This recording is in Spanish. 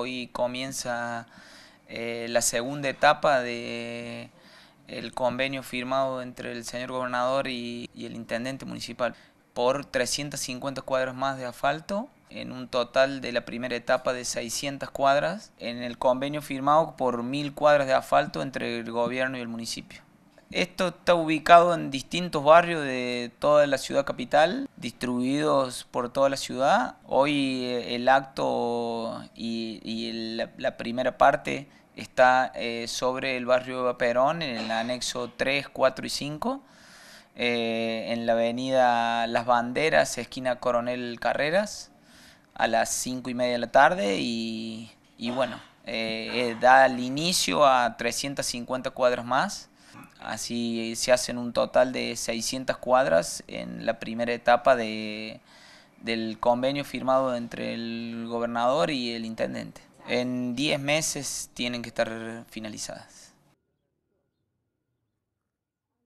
Hoy comienza eh, la segunda etapa de el convenio firmado entre el señor gobernador y, y el intendente municipal por 350 cuadras más de asfalto en un total de la primera etapa de 600 cuadras en el convenio firmado por 1000 cuadras de asfalto entre el gobierno y el municipio. Esto está ubicado en distintos barrios de toda la ciudad capital, distribuidos por toda la ciudad. Hoy eh, el acto y, la, primera parte está eh, sobre el barrio de Perón, en el anexo 3, 4 y 5, eh, en la avenida Las Banderas, esquina Coronel Carreras, a las 5 y media de la tarde y, bueno, eh, da el inicio a 350 cuadras más. Así se hacen un total de 600 cuadras en la primera etapa de, del convenio firmado entre el gobernador y el intendente. En 10 meses tienen que estar finalizadas.